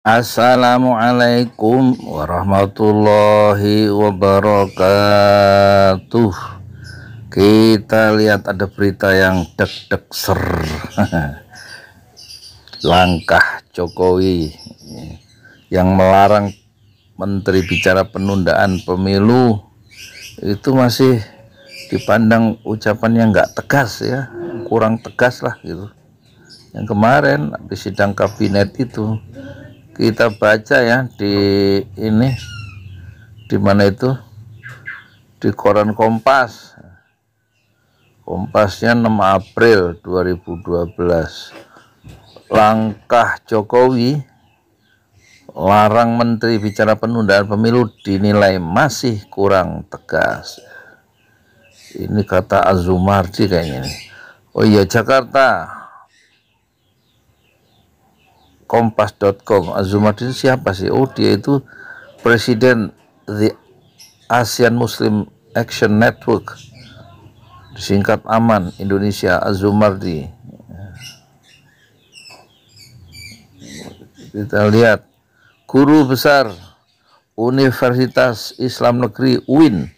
Assalamualaikum warahmatullahi wabarakatuh. Kita lihat ada berita yang deg-deg ser. Langkah Jokowi yang melarang menteri bicara penundaan pemilu itu masih dipandang ucapan yang gak tegas ya, kurang tegas lah gitu. Yang kemarin di sidang kabinet itu kita baca ya di ini di mana itu di koran Kompas Kompasnya 6 April 2012 langkah Jokowi larang menteri bicara penundaan pemilu dinilai masih kurang tegas ini kata Azumardi kayaknya ini. oh iya Jakarta kompas.com Azumardi siapa sih? Oh dia itu presiden The ASEAN Muslim Action Network disingkat AMAN Indonesia Azumardi kita lihat guru besar Universitas Islam Negeri UIN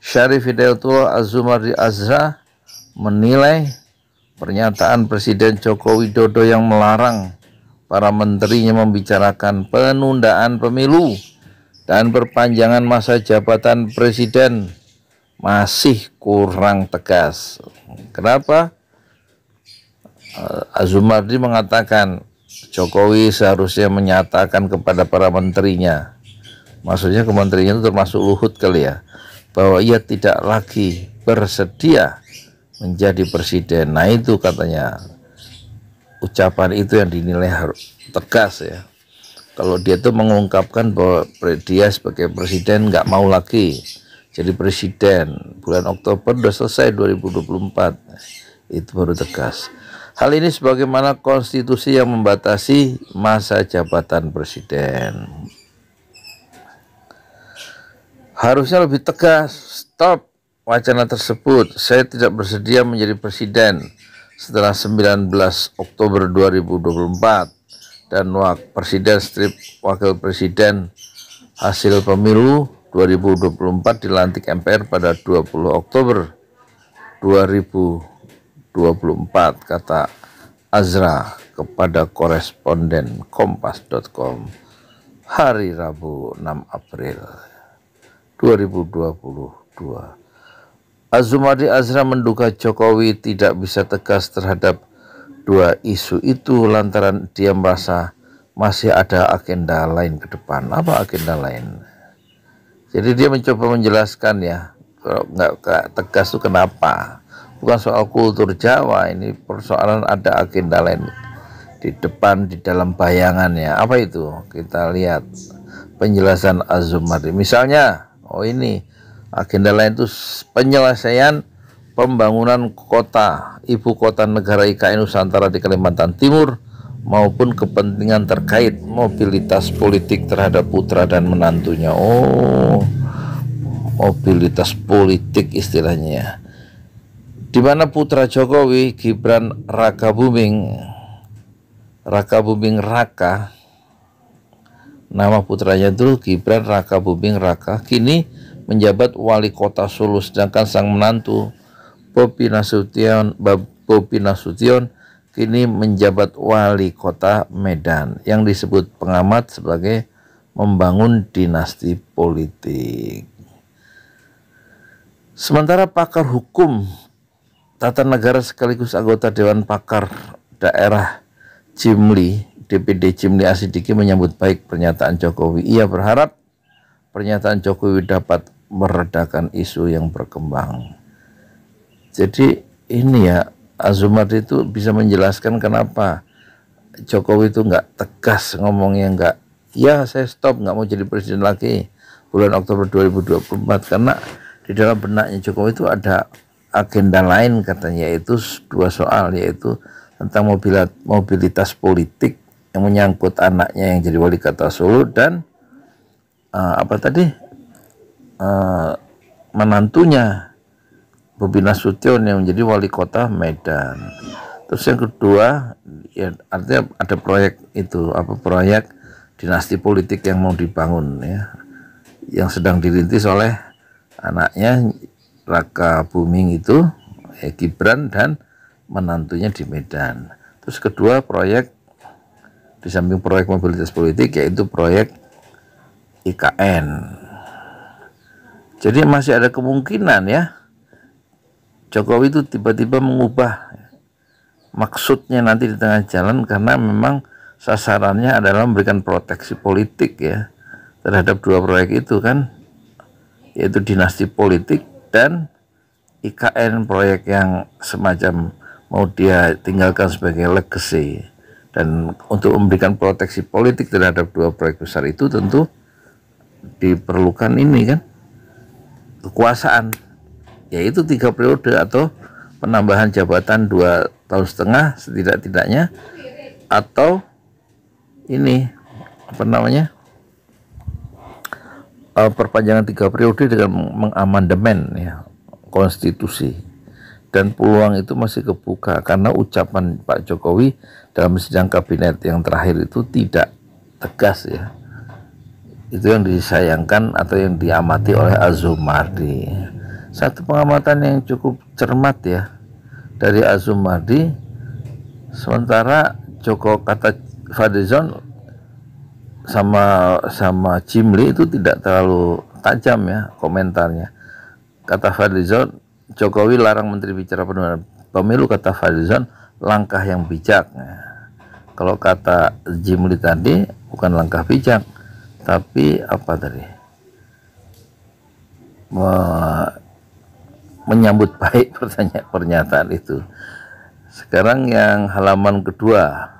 Syarif Hidayatullah Azumardi Azra menilai pernyataan Presiden Joko Widodo yang melarang para menterinya membicarakan penundaan pemilu dan perpanjangan masa jabatan presiden masih kurang tegas. Kenapa? Eh, Azumardi mengatakan Jokowi seharusnya menyatakan kepada para menterinya, maksudnya kementerinya itu termasuk Luhut kali ya, bahwa ia tidak lagi bersedia menjadi presiden. Nah itu katanya ucapan itu yang dinilai harus tegas ya. Kalau dia itu mengungkapkan bahwa dia sebagai presiden nggak mau lagi jadi presiden bulan Oktober sudah selesai 2024 itu baru tegas. Hal ini sebagaimana konstitusi yang membatasi masa jabatan presiden. Harusnya lebih tegas, stop wacana tersebut. Saya tidak bersedia menjadi presiden setelah 19 Oktober 2024 dan Wak Presiden strip Wakil Presiden hasil pemilu 2024 dilantik MPR pada 20 Oktober 2024 kata Azra kepada koresponden kompas.com hari Rabu 6 April 2022. Azumari Azra menduga Jokowi tidak bisa tegas terhadap dua isu itu lantaran dia merasa masih ada agenda lain ke depan. Apa agenda lain? Jadi dia mencoba menjelaskan ya, kalau nggak tegas itu kenapa. Bukan soal kultur Jawa, ini persoalan ada agenda lain di depan, di dalam bayangannya. Apa itu? Kita lihat penjelasan Azumari. Misalnya, oh ini, Agenda lain itu penyelesaian pembangunan kota ibu kota negara IKN Nusantara di Kalimantan Timur maupun kepentingan terkait mobilitas politik terhadap putra dan menantunya. Oh, mobilitas politik istilahnya. Ya. Di mana putra Jokowi Gibran Raka Buming Raka Buming Raka nama putranya dulu Gibran Raka Buming Raka kini menjabat wali kota Solo sedangkan sang menantu Bobi Nasution Bobi Nasution kini menjabat wali kota Medan yang disebut pengamat sebagai membangun dinasti politik. Sementara pakar hukum tata negara sekaligus anggota Dewan Pakar Daerah Jimli, DPD Jimli Asidiki menyambut baik pernyataan Jokowi. Ia berharap pernyataan Jokowi dapat meredakan isu yang berkembang. Jadi ini ya Azumat itu bisa menjelaskan kenapa Jokowi itu nggak tegas ngomongnya nggak ya saya stop nggak mau jadi presiden lagi bulan Oktober 2024 karena di dalam benaknya Jokowi itu ada agenda lain katanya yaitu dua soal yaitu tentang mobilitas politik yang menyangkut anaknya yang jadi wali kota Solo dan uh, apa tadi uh, menantunya Bobi Nasution yang menjadi wali kota Medan. Terus yang kedua, ya artinya ada proyek itu apa proyek dinasti politik yang mau dibangun ya, yang sedang dirintis oleh anaknya Raka Buming itu, ya, Gibran dan menantunya di Medan. Terus kedua proyek di samping proyek mobilitas politik yaitu proyek IKN jadi masih ada kemungkinan ya Jokowi itu tiba-tiba mengubah maksudnya nanti di tengah jalan karena memang sasarannya adalah memberikan proteksi politik ya terhadap dua proyek itu kan yaitu dinasti politik dan IKN proyek yang semacam mau dia tinggalkan sebagai legacy dan untuk memberikan proteksi politik terhadap dua proyek besar itu tentu diperlukan ini kan kekuasaan yaitu tiga periode atau penambahan jabatan dua tahun setengah setidak-tidaknya atau ini apa namanya uh, perpanjangan tiga periode dengan mengamandemen ya konstitusi dan peluang itu masih kebuka karena ucapan Pak Jokowi dalam sidang kabinet yang terakhir itu tidak tegas ya itu yang disayangkan atau yang diamati oleh Azumardi satu pengamatan yang cukup cermat ya dari Azumardi sementara Joko kata Fadizon sama sama Cimli itu tidak terlalu tajam ya komentarnya kata Fadizon Jokowi larang menteri bicara penuh pemilu kata Fadizon langkah yang bijak kalau kata Jimli tadi bukan langkah bijak tapi apa tadi Me menyambut baik pertanyaan pernyataan itu sekarang yang halaman kedua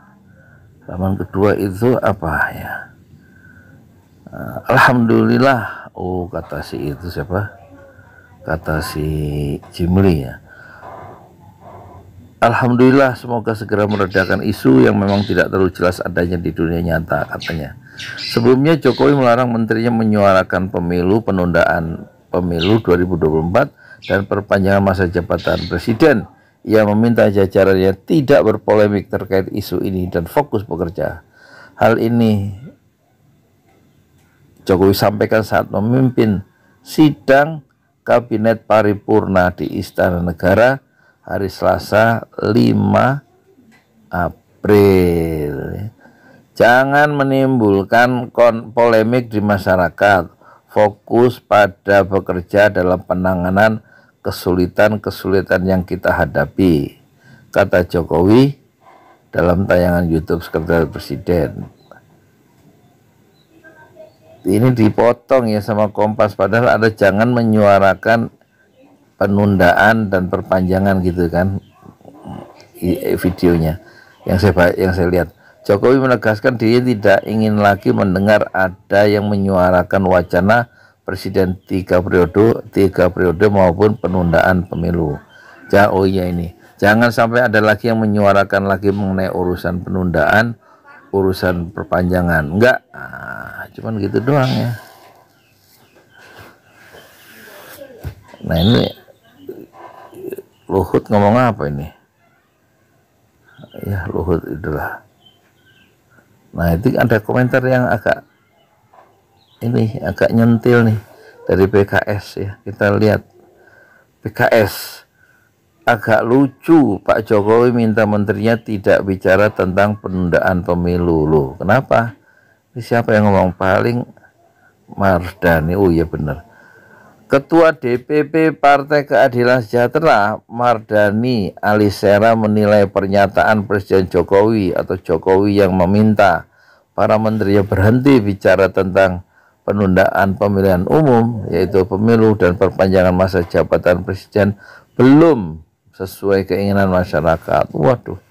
halaman kedua itu apa ya eh, Alhamdulillah oh kata si itu siapa kata si Jimli ya Alhamdulillah semoga segera meredakan isu yang memang tidak terlalu jelas adanya di dunia nyata katanya. Sebelumnya Jokowi melarang menterinya menyuarakan pemilu penundaan pemilu 2024 dan perpanjangan masa jabatan presiden. Ia meminta jajarannya tidak berpolemik terkait isu ini dan fokus bekerja. Hal ini Jokowi sampaikan saat memimpin sidang kabinet paripurna di Istana Negara hari Selasa 5 April. Jangan menimbulkan polemik di masyarakat. Fokus pada bekerja dalam penanganan kesulitan-kesulitan yang kita hadapi. Kata Jokowi dalam tayangan YouTube Sekretaris Presiden. Ini dipotong ya sama Kompas padahal ada jangan menyuarakan penundaan dan perpanjangan gitu kan videonya yang saya yang saya lihat Jokowi menegaskan dia tidak ingin lagi mendengar ada yang menyuarakan wacana presiden tiga periode tiga periode maupun penundaan pemilu jauhnya oh ya ini jangan sampai ada lagi yang menyuarakan lagi mengenai urusan penundaan urusan perpanjangan enggak ah, cuman gitu doang ya nah ini Luhut ngomong apa ini? Ya Luhut itulah. Nah itu ada komentar yang agak ini agak nyentil nih dari PKS ya. Kita lihat PKS agak lucu Pak Jokowi minta menterinya tidak bicara tentang penundaan pemilu loh. Kenapa? Ini siapa yang ngomong paling Mardani? Oh iya benar. Ketua DPP Partai Keadilan Sejahtera Mardani Alisera menilai pernyataan Presiden Jokowi atau Jokowi yang meminta para menteri berhenti bicara tentang penundaan pemilihan umum yaitu pemilu dan perpanjangan masa jabatan presiden belum sesuai keinginan masyarakat. Waduh.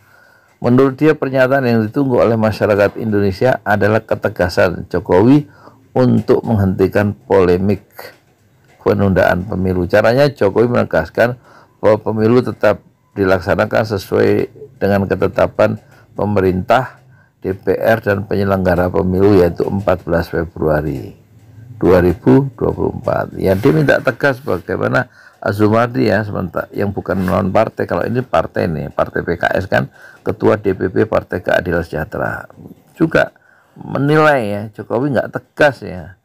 Menurut dia pernyataan yang ditunggu oleh masyarakat Indonesia adalah ketegasan Jokowi untuk menghentikan polemik penundaan pemilu. Caranya Jokowi menegaskan bahwa pemilu tetap dilaksanakan sesuai dengan ketetapan pemerintah, DPR dan penyelenggara pemilu yaitu 14 Februari 2024. Ya Yang diminta tegas bagaimana Azumardi ya sementara yang bukan non partai kalau ini partai nih partai PKS kan ketua DPP Partai Keadilan Sejahtera juga menilai ya Jokowi nggak tegas ya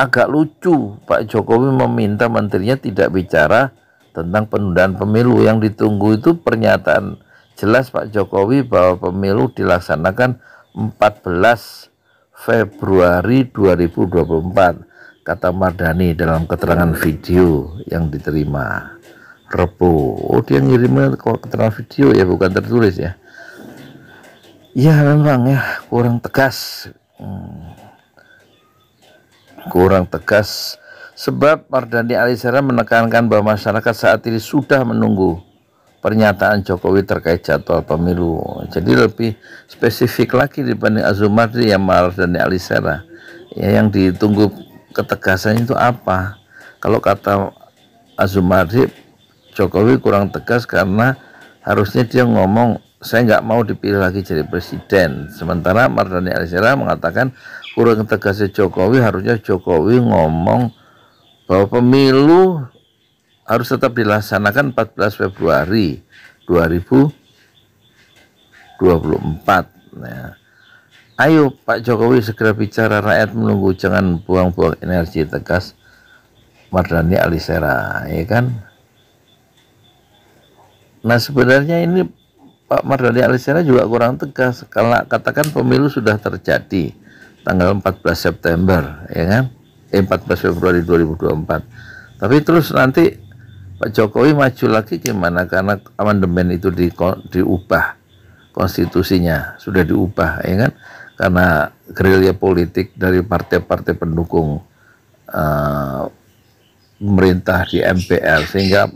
agak lucu Pak Jokowi meminta menterinya tidak bicara tentang penundaan pemilu yang ditunggu itu pernyataan jelas Pak Jokowi bahwa pemilu dilaksanakan 14 Februari 2024 kata Mardani dalam keterangan video yang diterima Rebo oh dia ngirim keterangan video ya bukan tertulis ya ya memang ya kurang tegas hmm kurang tegas sebab Mardhani Alisera menekankan bahwa masyarakat saat ini sudah menunggu pernyataan Jokowi terkait jadwal pemilu. Jadi lebih spesifik lagi dibanding Azumardi yang Mardhani Alisera. Ya, yang ditunggu ketegasannya itu apa? Kalau kata Azumardi, Jokowi kurang tegas karena harusnya dia ngomong saya nggak mau dipilih lagi jadi presiden. Sementara Mardani Alisera mengatakan kurang tegasnya Jokowi harusnya Jokowi ngomong bahwa pemilu harus tetap dilaksanakan 14 Februari 2024. Nah, ayo Pak Jokowi segera bicara rakyat menunggu jangan buang-buang energi tegas Mardani Alisera ya kan Nah sebenarnya ini Pak Mardhani Alisera juga kurang tegas. Kalau katakan pemilu sudah terjadi tanggal 14 September, ya kan? Eh, 14 Februari 2024. Tapi terus nanti Pak Jokowi maju lagi gimana? Karena amandemen itu di, diubah konstitusinya sudah diubah, ya kan? Karena gerilya politik dari partai-partai pendukung uh, pemerintah di MPR sehingga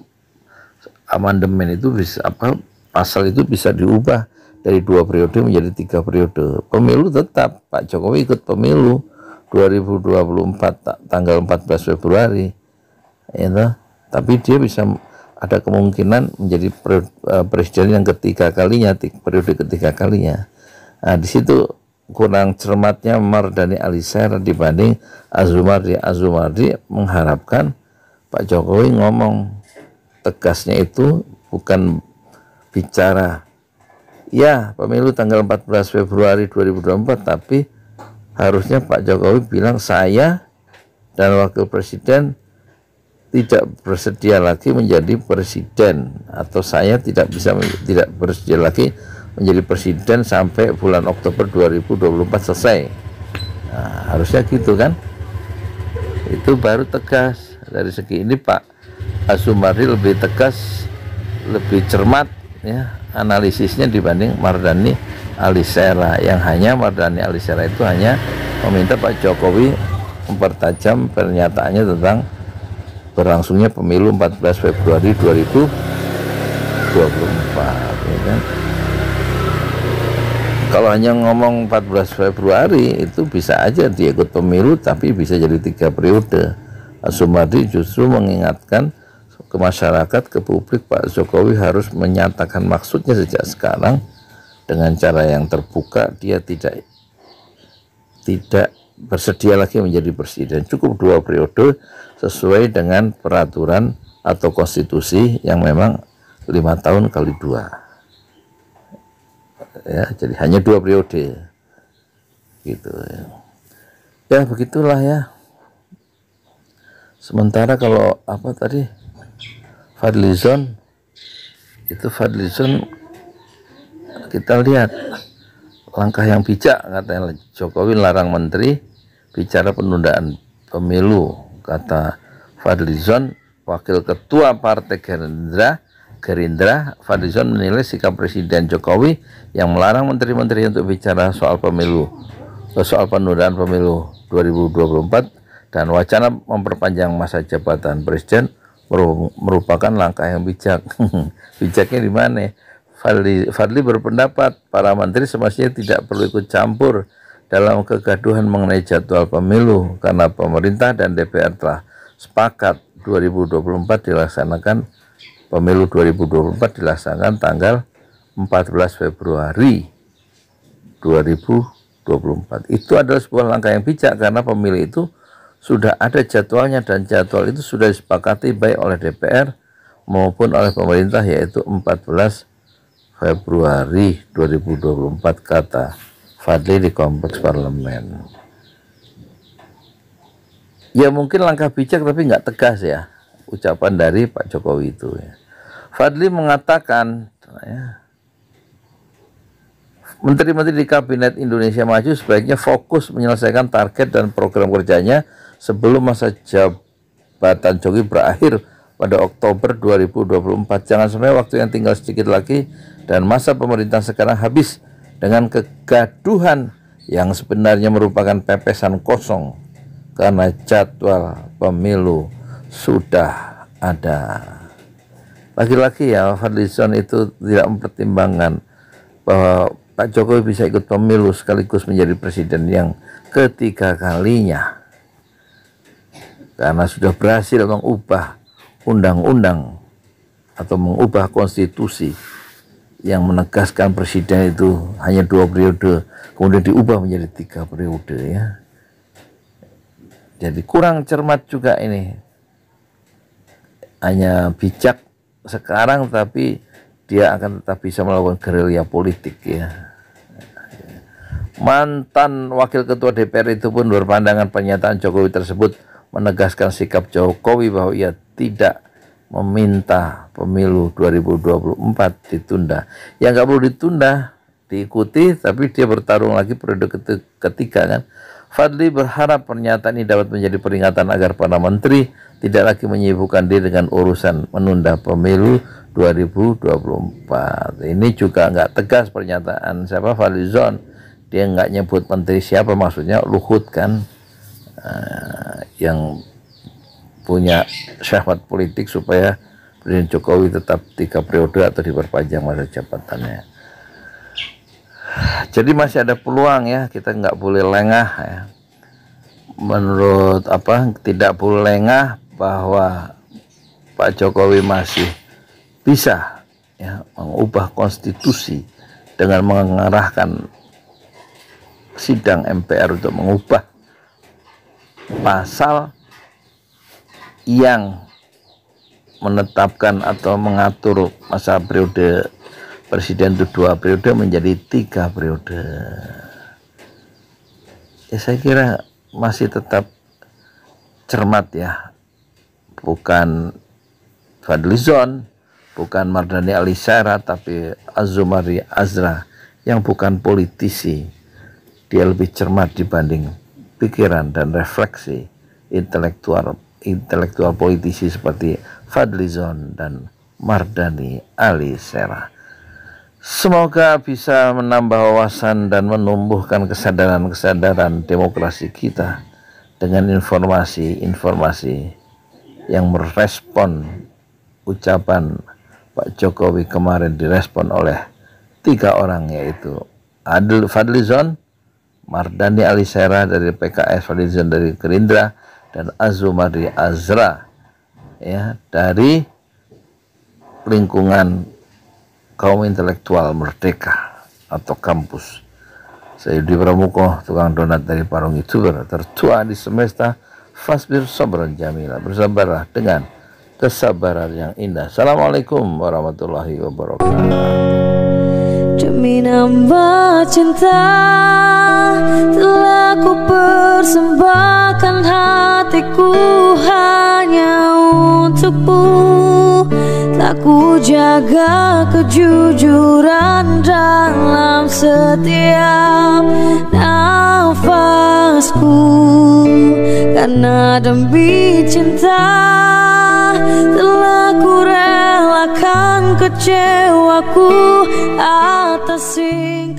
amandemen itu bisa apa pasal itu bisa diubah dari dua periode menjadi tiga periode. Pemilu tetap Pak Jokowi ikut pemilu 2024 tanggal 14 Februari. Ya, you know? tapi dia bisa ada kemungkinan menjadi eh, presiden yang ketiga kalinya, periode ketiga kalinya. Nah, di situ kurang cermatnya Mardani Alisera dibanding Azumardi. Azumardi mengharapkan Pak Jokowi ngomong tegasnya itu bukan bicara ya pemilu tanggal 14 Februari 2024 tapi harusnya Pak Jokowi bilang saya dan wakil presiden tidak bersedia lagi menjadi presiden atau saya tidak bisa tidak bersedia lagi menjadi presiden sampai bulan Oktober 2024 selesai nah, harusnya gitu kan itu baru tegas dari segi ini Pak Asumari lebih tegas lebih cermat ya analisisnya dibanding Mardani Alisera yang hanya Mardani Alisera itu hanya meminta Pak Jokowi mempertajam pernyataannya tentang berlangsungnya pemilu 14 Februari 2024 ya kan? kalau hanya ngomong 14 Februari itu bisa aja diikut pemilu tapi bisa jadi tiga periode Sumadi justru mengingatkan ke masyarakat, ke publik, Pak Jokowi harus menyatakan maksudnya sejak sekarang dengan cara yang terbuka. Dia tidak tidak bersedia lagi menjadi presiden. Cukup dua periode sesuai dengan peraturan atau konstitusi yang memang lima tahun kali dua. Ya, jadi hanya dua periode. Gitu ya ya begitulah ya sementara kalau apa tadi Fadlizon itu Fadlizon kita lihat langkah yang bijak katanya Jokowi larang menteri bicara penundaan pemilu kata Fadlizon wakil ketua partai Gerindra Gerindra Fadlizon menilai sikap Presiden Jokowi yang melarang menteri-menteri untuk bicara soal pemilu eh, soal penundaan pemilu 2024 dan wacana memperpanjang masa jabatan Presiden merupakan langkah yang bijak. Bijaknya di mana? Fadli, Fadli berpendapat para menteri semestinya tidak perlu ikut campur dalam kegaduhan mengenai jadwal pemilu karena pemerintah dan DPR telah sepakat 2024 dilaksanakan pemilu 2024 dilaksanakan tanggal 14 Februari 2024. Itu adalah sebuah langkah yang bijak karena pemilih itu sudah ada jadwalnya dan jadwal itu sudah disepakati baik oleh DPR maupun oleh pemerintah yaitu 14 Februari 2024 kata Fadli di Kompleks Parlemen. Ya mungkin langkah bijak tapi nggak tegas ya ucapan dari Pak Jokowi itu. Ya. Fadli mengatakan ya, Menteri-menteri di Kabinet Indonesia Maju sebaiknya fokus menyelesaikan target dan program kerjanya sebelum masa jabatan Jokowi berakhir pada Oktober 2024. Jangan sampai waktu yang tinggal sedikit lagi dan masa pemerintahan sekarang habis dengan kegaduhan yang sebenarnya merupakan pepesan kosong karena jadwal pemilu sudah ada. Lagi-lagi ya Fadlison itu tidak mempertimbangkan bahwa Pak Jokowi bisa ikut pemilu sekaligus menjadi presiden yang ketiga kalinya karena sudah berhasil mengubah undang-undang atau mengubah konstitusi yang menegaskan presiden itu hanya dua periode kemudian diubah menjadi tiga periode ya jadi kurang cermat juga ini hanya bijak sekarang tapi dia akan tetap bisa melakukan gerilya politik ya. Mantan Wakil Ketua DPR itu pun berpandangan pernyataan Jokowi tersebut menegaskan sikap Jokowi bahwa ia tidak meminta pemilu 2024 ditunda. Yang nggak perlu ditunda diikuti, tapi dia bertarung lagi periode ketiga kan. Fadli berharap pernyataan ini dapat menjadi peringatan agar para menteri tidak lagi menyibukkan diri dengan urusan menunda pemilu 2024. Ini juga nggak tegas pernyataan siapa Fadli Zon. Dia nggak nyebut menteri siapa maksudnya Luhut kan uh, yang punya syahwat politik supaya Presiden Jokowi tetap tiga periode atau diperpanjang masa jabatannya jadi masih ada peluang ya kita nggak boleh lengah ya menurut apa tidak boleh lengah bahwa Pak Jokowi masih bisa ya mengubah konstitusi dengan mengarahkan sidang MPR untuk mengubah pasal yang menetapkan atau mengatur masa periode presiden itu dua periode menjadi tiga periode. Ya saya kira masih tetap cermat ya, bukan Fadlizon, bukan Mardani Alisera, tapi Azumari Azra yang bukan politisi. Dia lebih cermat dibanding pikiran dan refleksi intelektual intelektual politisi seperti Fadlizon dan Mardani Alisera. Semoga bisa menambah wawasan dan menumbuhkan kesadaran-kesadaran demokrasi kita dengan informasi-informasi yang merespon ucapan Pak Jokowi kemarin direspon oleh tiga orang yaitu Adil Fadlizon, Mardani Alisera dari PKS, Fadlizon dari Gerindra, dan Azumari Azra ya dari lingkungan kaum intelektual merdeka atau kampus. Yudi Pramuko, tukang donat dari Parung Youtuber, tertua di semesta, Fasbir Sobran Jamila, bersabarlah dengan kesabaran yang indah. Assalamualaikum warahmatullahi wabarakatuh. Demi nambah cinta telah ku persembahkan hatiku hanya untukmu. Aku jaga kejujuran dalam setiap nafasku Karena demi cinta telah ku relakan kecewaku atas singkat